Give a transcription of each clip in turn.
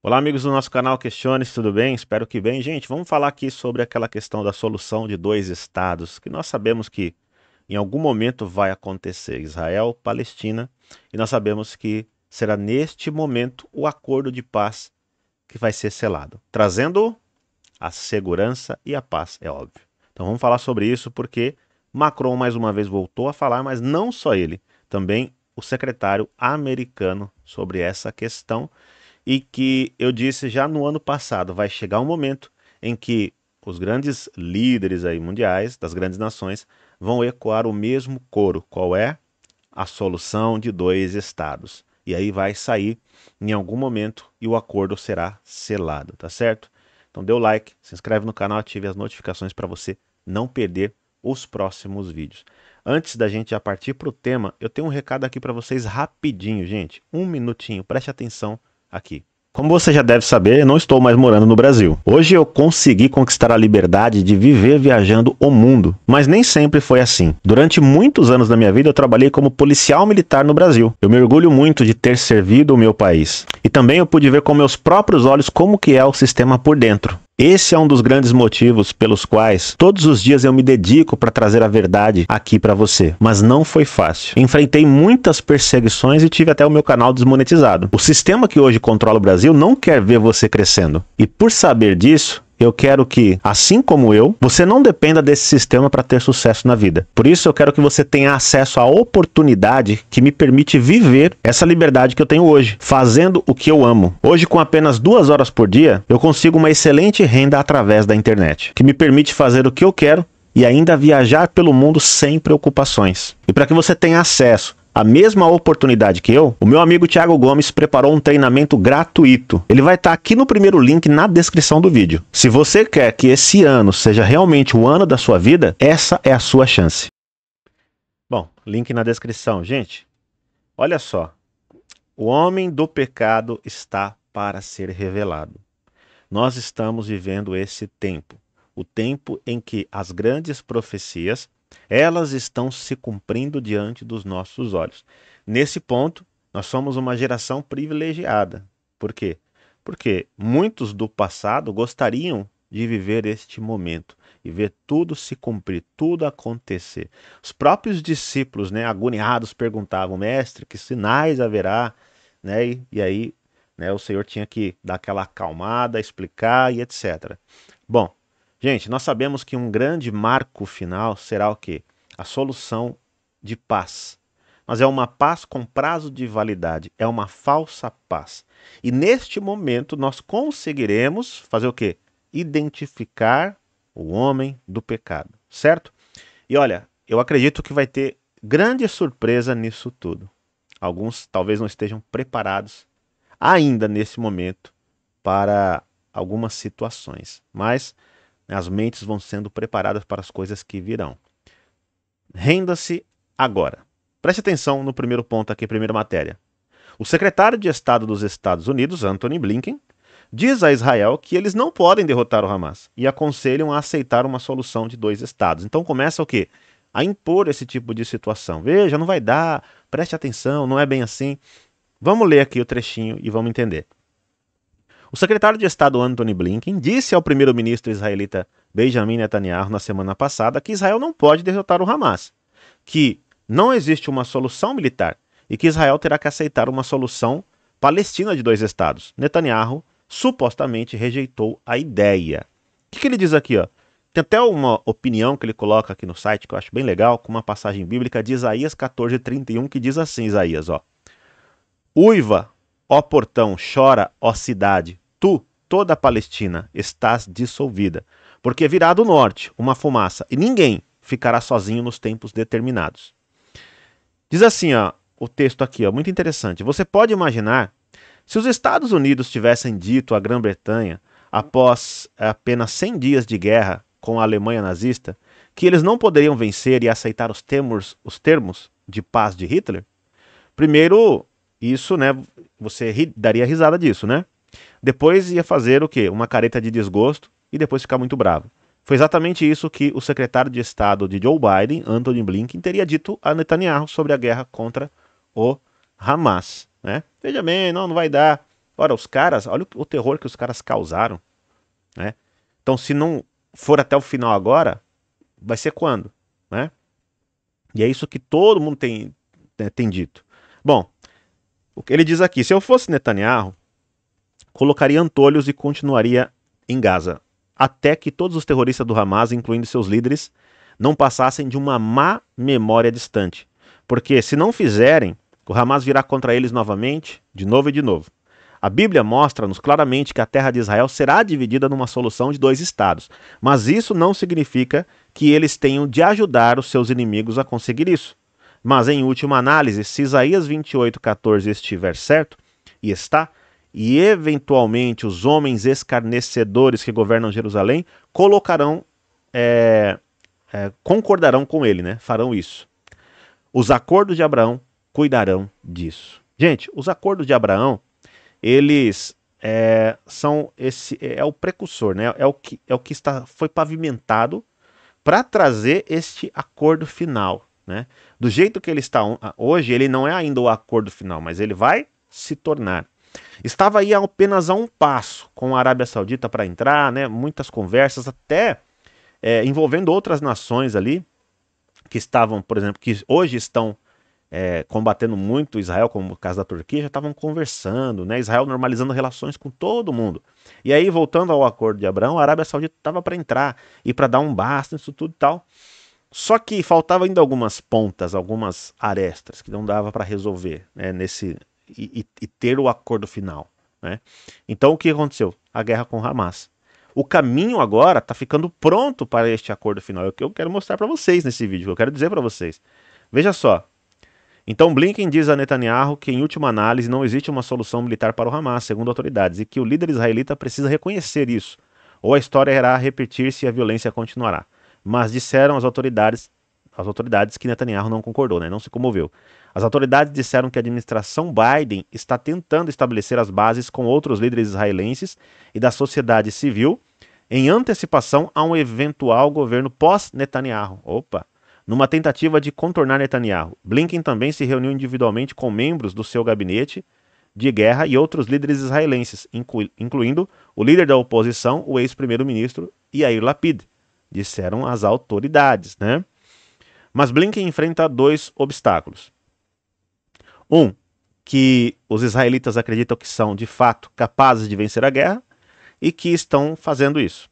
Olá, amigos do nosso canal Questiones, tudo bem? Espero que bem. Gente, vamos falar aqui sobre aquela questão da solução de dois estados, que nós sabemos que em algum momento vai acontecer, Israel, Palestina, e nós sabemos que será neste momento o acordo de paz que vai ser selado, trazendo a segurança e a paz, é óbvio. Então vamos falar sobre isso porque Macron mais uma vez voltou a falar, mas não só ele, também o secretário americano sobre essa questão e que eu disse já no ano passado, vai chegar um momento em que os grandes líderes aí mundiais, das grandes nações, vão ecoar o mesmo coro. Qual é? A solução de dois estados. E aí vai sair em algum momento e o acordo será selado, tá certo? Então dê o like, se inscreve no canal, ative as notificações para você não perder os próximos vídeos. Antes da gente já partir para o tema, eu tenho um recado aqui para vocês rapidinho, gente. Um minutinho, preste atenção aqui. Como você já deve saber, não estou mais morando no Brasil. Hoje eu consegui conquistar a liberdade de viver viajando o mundo, mas nem sempre foi assim. Durante muitos anos da minha vida eu trabalhei como policial militar no Brasil. Eu me orgulho muito de ter servido o meu país. E também eu pude ver com meus próprios olhos como que é o sistema por dentro. Esse é um dos grandes motivos pelos quais todos os dias eu me dedico para trazer a verdade aqui para você. Mas não foi fácil. Enfrentei muitas perseguições e tive até o meu canal desmonetizado. O sistema que hoje controla o Brasil não quer ver você crescendo. E por saber disso, eu quero que, assim como eu, você não dependa desse sistema para ter sucesso na vida. Por isso, eu quero que você tenha acesso à oportunidade que me permite viver essa liberdade que eu tenho hoje, fazendo o que eu amo. Hoje, com apenas duas horas por dia, eu consigo uma excelente renda através da internet, que me permite fazer o que eu quero e ainda viajar pelo mundo sem preocupações. E para que você tenha acesso a mesma oportunidade que eu, o meu amigo Thiago Gomes preparou um treinamento gratuito. Ele vai estar tá aqui no primeiro link na descrição do vídeo. Se você quer que esse ano seja realmente o ano da sua vida, essa é a sua chance. Bom, link na descrição, gente. Olha só. O homem do pecado está para ser revelado. Nós estamos vivendo esse tempo, o tempo em que as grandes profecias elas estão se cumprindo diante dos nossos olhos. Nesse ponto, nós somos uma geração privilegiada. Por quê? Porque muitos do passado gostariam de viver este momento e ver tudo se cumprir, tudo acontecer. Os próprios discípulos, né, agoniados, perguntavam: Mestre, que sinais haverá? Né? E, e aí né, o Senhor tinha que dar aquela acalmada, explicar e etc. Bom, Gente, nós sabemos que um grande marco final será o quê? A solução de paz. Mas é uma paz com prazo de validade, é uma falsa paz. E neste momento nós conseguiremos fazer o quê? Identificar o homem do pecado, certo? E olha, eu acredito que vai ter grande surpresa nisso tudo. Alguns talvez não estejam preparados ainda nesse momento para algumas situações, mas as mentes vão sendo preparadas para as coisas que virão. Renda-se agora. Preste atenção no primeiro ponto aqui, primeira matéria. O secretário de Estado dos Estados Unidos, Anthony Blinken, diz a Israel que eles não podem derrotar o Hamas e aconselham a aceitar uma solução de dois estados. Então começa o quê? A impor esse tipo de situação. Veja, não vai dar, preste atenção, não é bem assim. Vamos ler aqui o trechinho e vamos entender. O secretário de Estado Anthony Blinken disse ao primeiro-ministro israelita Benjamin Netanyahu na semana passada que Israel não pode derrotar o Hamas, que não existe uma solução militar e que Israel terá que aceitar uma solução palestina de dois estados. Netanyahu supostamente rejeitou a ideia. O que, que ele diz aqui? Ó? Tem até uma opinião que ele coloca aqui no site que eu acho bem legal, com uma passagem bíblica de Isaías 14:31 que diz assim, Isaías, ó: Uiva, Ó portão, chora, ó cidade, tu, toda a Palestina, estás dissolvida, porque virá do norte uma fumaça, e ninguém ficará sozinho nos tempos determinados. Diz assim, ó, o texto aqui, ó, muito interessante. Você pode imaginar se os Estados Unidos tivessem dito à Grã-Bretanha, após eh, apenas 100 dias de guerra com a Alemanha nazista, que eles não poderiam vencer e aceitar os termos, os termos de paz de Hitler? Primeiro, isso, né? Você ri, daria risada disso, né? Depois ia fazer o quê? Uma careta de desgosto e depois ficar muito bravo. Foi exatamente isso que o secretário de Estado de Joe Biden, Anthony Blinken, teria dito a Netanyahu sobre a guerra contra o Hamas, né? Veja bem, não, não vai dar. Ora, os caras, olha o, o terror que os caras causaram, né? Então, se não for até o final agora, vai ser quando, né? E é isso que todo mundo tem, né, tem dito. Bom, ele diz aqui: se eu fosse Netanyahu, colocaria antolhos e continuaria em Gaza, até que todos os terroristas do Hamas, incluindo seus líderes, não passassem de uma má memória distante. Porque se não fizerem, o Hamas virá contra eles novamente, de novo e de novo. A Bíblia mostra-nos claramente que a terra de Israel será dividida numa solução de dois estados, mas isso não significa que eles tenham de ajudar os seus inimigos a conseguir isso. Mas em última análise, se Isaías 28:14 estiver certo, e está, e eventualmente os homens escarnecedores que governam Jerusalém colocarão, é, é, concordarão com ele, né? Farão isso. Os acordos de Abraão cuidarão disso. Gente, os acordos de Abraão, eles é, são esse é, é o precursor, né? É o que é o que está foi pavimentado para trazer este acordo final. Né? Do jeito que ele está hoje, ele não é ainda o acordo final, mas ele vai se tornar. Estava aí apenas a um passo com a Arábia Saudita para entrar, né? muitas conversas, até é, envolvendo outras nações ali, que estavam, por exemplo, que hoje estão é, combatendo muito Israel, como o caso da Turquia, já estavam conversando, né? Israel normalizando relações com todo mundo. E aí, voltando ao acordo de Abraão, a Arábia Saudita estava para entrar e para dar um basta nisso tudo e tal. Só que faltava ainda algumas pontas, algumas arestas que não dava para resolver né, nesse e, e, ter o acordo final. Né? Então o que aconteceu? A guerra com Hamas. O caminho agora está ficando pronto para este acordo final. É o que eu quero mostrar para vocês nesse vídeo, eu quero dizer para vocês. Veja só. Então Blinken diz a Netanyahu que em última análise não existe uma solução militar para o Hamas, segundo autoridades, e que o líder israelita precisa reconhecer isso, ou a história irá repetir-se e a violência continuará mas disseram as autoridades, as autoridades que Netanyahu não concordou, né? não se comoveu. As autoridades disseram que a administração Biden está tentando estabelecer as bases com outros líderes israelenses e da sociedade civil em antecipação a um eventual governo pós-Netanyahu. Opa! Numa tentativa de contornar Netanyahu, Blinken também se reuniu individualmente com membros do seu gabinete de guerra e outros líderes israelenses, incluindo o líder da oposição, o ex-primeiro-ministro Yair Lapid disseram as autoridades, né? Mas Blinken enfrenta dois obstáculos. Um, que os israelitas acreditam que são de fato capazes de vencer a guerra e que estão fazendo isso.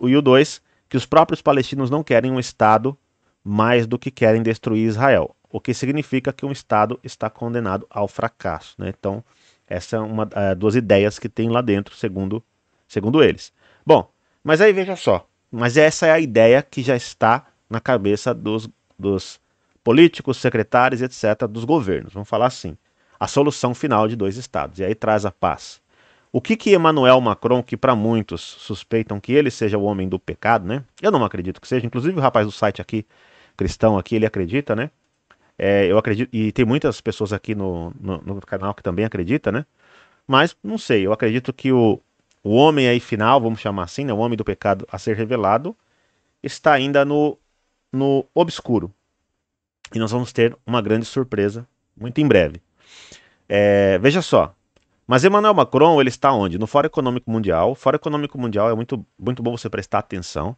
E o dois, que os próprios palestinos não querem um Estado mais do que querem destruir Israel, o que significa que um Estado está condenado ao fracasso. Né? Então, essa é uma é, duas ideias que tem lá dentro, segundo, segundo eles. Bom, mas aí veja só. Mas essa é a ideia que já está na cabeça dos, dos políticos, secretários, etc., dos governos. Vamos falar assim: a solução final de dois estados. E aí traz a paz. O que que Emmanuel Macron, que para muitos suspeitam que ele seja o homem do pecado, né? Eu não acredito que seja. Inclusive o rapaz do site aqui, cristão aqui, ele acredita, né? É, eu acredito, e tem muitas pessoas aqui no, no, no, canal que também acredita, né? Mas não sei, eu acredito que o, o homem aí final, vamos chamar assim, né, o homem do pecado a ser revelado, está ainda no, no obscuro. E nós vamos ter uma grande surpresa muito em breve. É, veja só, mas Emmanuel Macron, ele está onde? No Fórum Econômico Mundial. O Fórum Econômico Mundial é muito, muito bom você prestar atenção.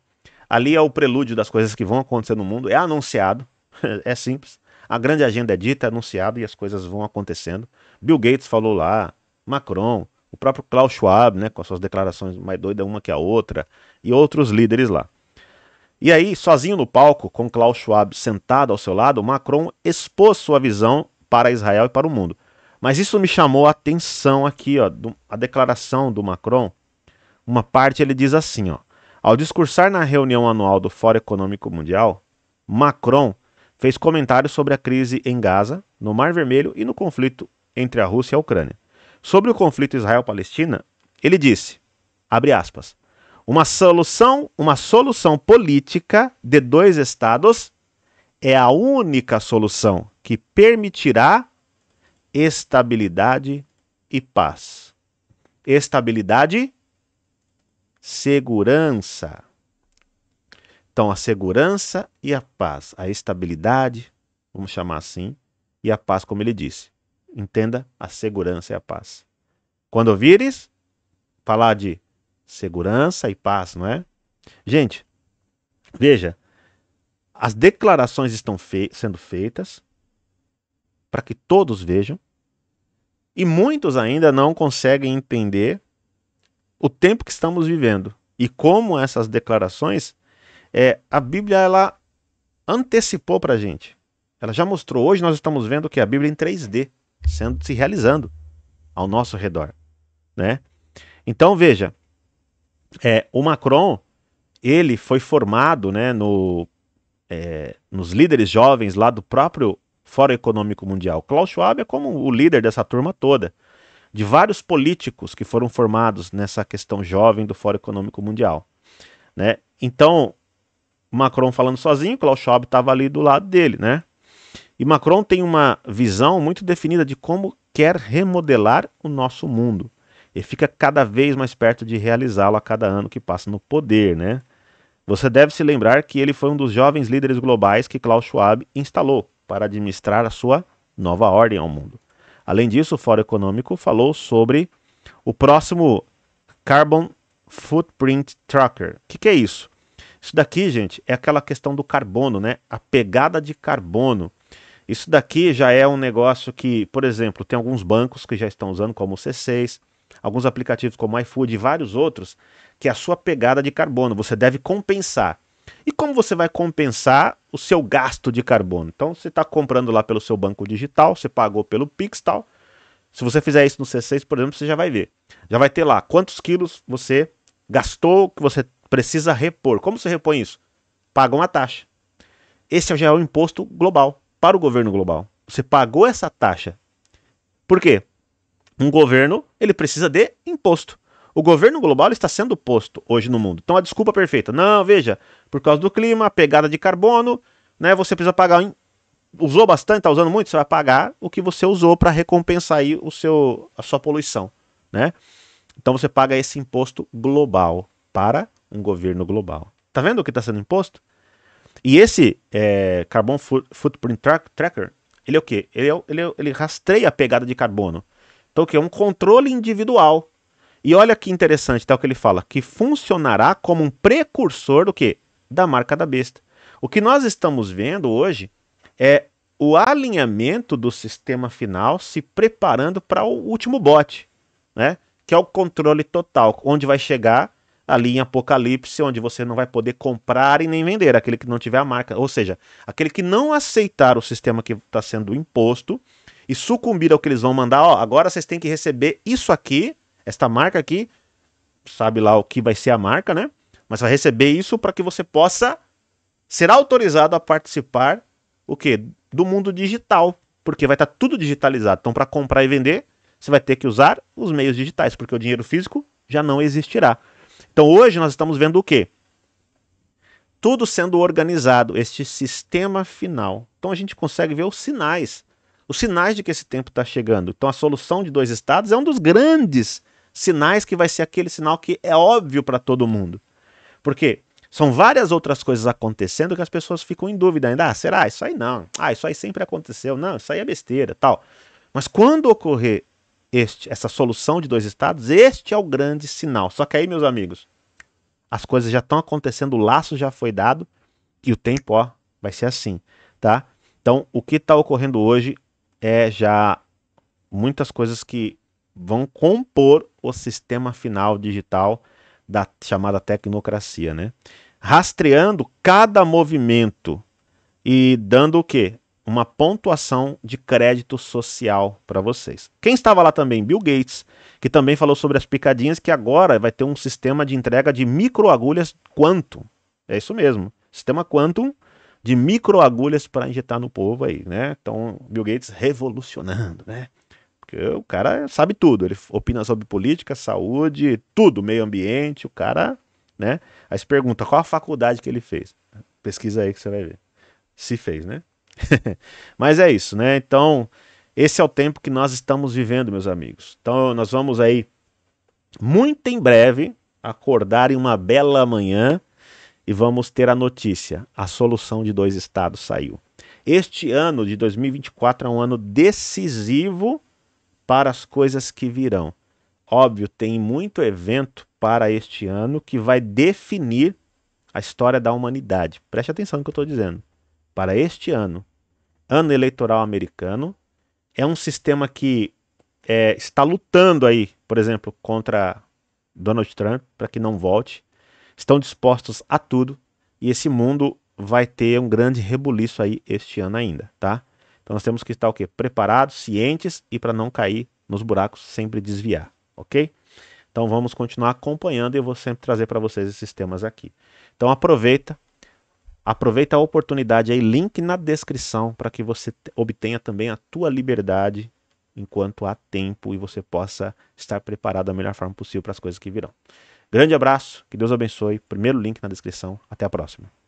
Ali é o prelúdio das coisas que vão acontecer no mundo, é anunciado, é simples. A grande agenda é dita, é anunciada e as coisas vão acontecendo. Bill Gates falou lá, Macron, o próprio Klaus Schwab, né, com suas declarações mais doida uma que a outra, e outros líderes lá. E aí, sozinho no palco, com Klaus Schwab sentado ao seu lado, Macron expôs sua visão para Israel e para o mundo. Mas isso me chamou a atenção aqui, ó, do, a declaração do Macron. Uma parte ele diz assim, ó: Ao discursar na reunião anual do Fórum Econômico Mundial, Macron fez comentários sobre a crise em Gaza, no Mar Vermelho e no conflito entre a Rússia e a Ucrânia. Sobre o conflito Israel-Palestina, ele disse, abre aspas, uma solução, uma solução política de dois estados é a única solução que permitirá estabilidade e paz. Estabilidade, segurança. Então, a segurança e a paz, a estabilidade, vamos chamar assim, e a paz, como ele disse. Entenda a segurança e a paz. Quando ouvires falar de segurança e paz, não é? Gente, veja, as declarações estão sendo feitas para que todos vejam e muitos ainda não conseguem entender o tempo que estamos vivendo e como essas declarações é, a Bíblia ela antecipou para a gente. Ela já mostrou. Hoje nós estamos vendo que a Bíblia em 3D sendo se realizando ao nosso redor, né? Então veja, é, o Macron ele foi formado, né, no é, nos líderes jovens lá do próprio Fórum Econômico Mundial. Klaus Schwab é como o líder dessa turma toda, de vários políticos que foram formados nessa questão jovem do Fórum Econômico Mundial, né? Então Macron falando sozinho, Klaus Schwab estava ali do lado dele, né? E Macron tem uma visão muito definida de como quer remodelar o nosso mundo e fica cada vez mais perto de realizá-lo a cada ano que passa no poder, né? Você deve se lembrar que ele foi um dos jovens líderes globais que Klaus Schwab instalou para administrar a sua nova ordem ao mundo. Além disso, o Fórum Econômico falou sobre o próximo Carbon Footprint Tracker. O que, que é isso? Isso daqui, gente, é aquela questão do carbono, né? A pegada de carbono isso daqui já é um negócio que, por exemplo, tem alguns bancos que já estão usando, como o C6, alguns aplicativos como iFood e vários outros, que é a sua pegada de carbono. Você deve compensar. E como você vai compensar o seu gasto de carbono? Então, você está comprando lá pelo seu banco digital, você pagou pelo Pix tal. Se você fizer isso no C6, por exemplo, você já vai ver. Já vai ter lá quantos quilos você gastou, que você precisa repor. Como você repõe isso? Paga uma taxa. Esse já é o imposto global para o governo global. Você pagou essa taxa. Por quê? Um governo, ele precisa de imposto. O governo global está sendo posto hoje no mundo. Então a desculpa perfeita. Não, veja, por causa do clima, pegada de carbono, né? Você precisa pagar. Usou bastante, está usando muito, você vai pagar o que você usou para recompensar aí o seu, a sua poluição, né? Então você paga esse imposto global para um governo global. Tá vendo o que está sendo imposto? E esse é, Carbon Footprint Tracker, ele é o quê? Ele, é, ele, é, ele rastreia a pegada de carbono. Então o que? É um controle individual. E olha que interessante, tá o que ele fala, que funcionará como um precursor do quê? Da marca da besta. O que nós estamos vendo hoje é o alinhamento do sistema final se preparando para o último bote, né? Que é o controle total, onde vai chegar ali em Apocalipse, onde você não vai poder comprar e nem vender aquele que não tiver a marca. Ou seja, aquele que não aceitar o sistema que está sendo imposto e sucumbir ao que eles vão mandar, ó, agora vocês têm que receber isso aqui, esta marca aqui, sabe lá o que vai ser a marca, né? Mas vai receber isso para que você possa ser autorizado a participar o quê? Do mundo digital, porque vai estar tá tudo digitalizado. Então, para comprar e vender, você vai ter que usar os meios digitais, porque o dinheiro físico já não existirá. Então hoje nós estamos vendo o quê? Tudo sendo organizado, este sistema final. Então a gente consegue ver os sinais, os sinais de que esse tempo está chegando. Então a solução de dois estados é um dos grandes sinais que vai ser aquele sinal que é óbvio para todo mundo. Porque são várias outras coisas acontecendo que as pessoas ficam em dúvida ainda. Ah, será? Isso aí não. Ah, isso aí sempre aconteceu. Não, isso aí é besteira, tal. Mas quando ocorrer este, essa solução de dois estados, este é o grande sinal. Só que aí, meus amigos, as coisas já estão acontecendo, o laço já foi dado e o tempo ó, vai ser assim, tá? Então, o que está ocorrendo hoje é já muitas coisas que vão compor o sistema final digital da chamada tecnocracia, né? Rastreando cada movimento e dando o quê? uma pontuação de crédito social para vocês. Quem estava lá também? Bill Gates, que também falou sobre as picadinhas, que agora vai ter um sistema de entrega de microagulhas quantum. É isso mesmo. Sistema quantum de microagulhas para injetar no povo aí, né? Então, Bill Gates revolucionando, né? Porque o cara sabe tudo, ele opina sobre política, saúde, tudo, meio ambiente, o cara, né? Aí se pergunta qual a faculdade que ele fez. Pesquisa aí que você vai ver. Se fez, né? Mas é isso, né? Então, esse é o tempo que nós estamos vivendo, meus amigos. Então, nós vamos aí, muito em breve, acordar em uma bela manhã e vamos ter a notícia: a solução de dois estados saiu. Este ano de 2024 é um ano decisivo para as coisas que virão. Óbvio, tem muito evento para este ano que vai definir a história da humanidade. Preste atenção no que eu estou dizendo para este ano, ano eleitoral americano, é um sistema que é, está lutando aí, por exemplo, contra Donald Trump para que não volte. Estão dispostos a tudo e esse mundo vai ter um grande rebuliço aí este ano ainda, tá? Então nós temos que estar o quê? Preparados, cientes e para não cair nos buracos, sempre desviar, ok? Então vamos continuar acompanhando e eu vou sempre trazer para vocês esses temas aqui. Então aproveita, Aproveita a oportunidade aí, link na descrição para que você obtenha também a tua liberdade enquanto há tempo e você possa estar preparado da melhor forma possível para as coisas que virão. Grande abraço, que Deus abençoe. Primeiro link na descrição. Até a próxima.